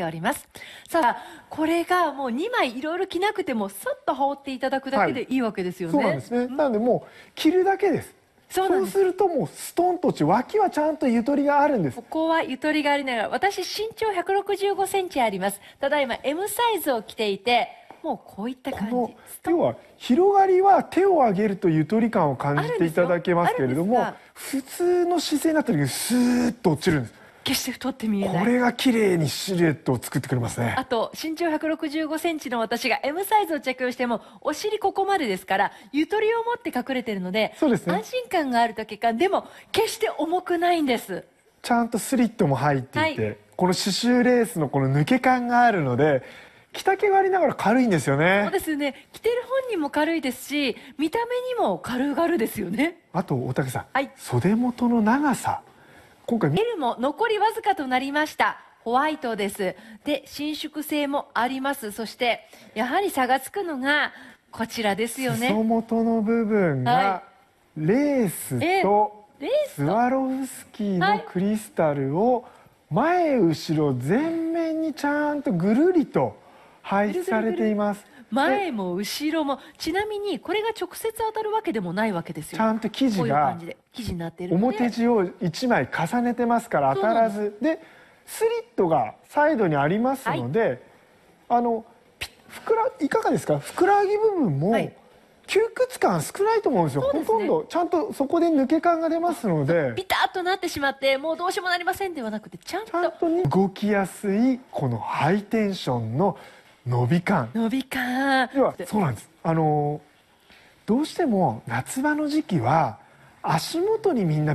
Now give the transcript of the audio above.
ておりますさあこれがもう2枚いろいろ着なくてもさっと羽織っていただくだけでいいわけですよね、はい、そうなんですねなのでもう着るだけですそうするともうストンとち脇はちゃんとゆとりがあるんですここはゆとりがありながら私身長1 6 5センチありますただいま M サイズを着ていてもうこういった感じ要は広がりは手を上げるとゆとり感を感じていただけますけれども普通の姿勢になった時にスーッと落ちるんです決して太って見えないこれが綺麗にシルエットを作ってくれますねあと身長1 6 5センチの私が M サイズを着用してもお尻ここまでですからゆとりを持って隠れてるのでそうです、ね、安心感があると結かでも決して重くないんですちゃんとスリットも入っていて、はい、この刺繍レースのこの抜け感があるので着丈がありながら軽いんですよねそうですね着てる本人も軽いですし見た目にも軽々ですよねあと大竹さん、はい、袖元の長さ今回見るも残りわずかとなりましたホワイトですで伸縮性もありますそしてやはり差がつくのがこちらですよね裾元の部分がレースとスワロフスキーのクリスタルを前後ろ全面にちゃんとぐるりと配置されています前も後ろもちなみにこれが直接当たるわけでもないわけですよちゃんと生地が生地になってる表地を1枚重ねてますから当たらずでスリットがサイドにありますので、はい、あのふくらいかがですかふくらはぎ部分も、はい窮屈感少ないと思うんですよ、ね、ほとんどちゃんとそこで抜け感が出ますのでビタッとなってしまってもうどうしようもなりませんではなくてちゃんと動きやすいこのハイテンションの伸び感伸び感そうなんですあのどうしても夏場の時期は足元にみんな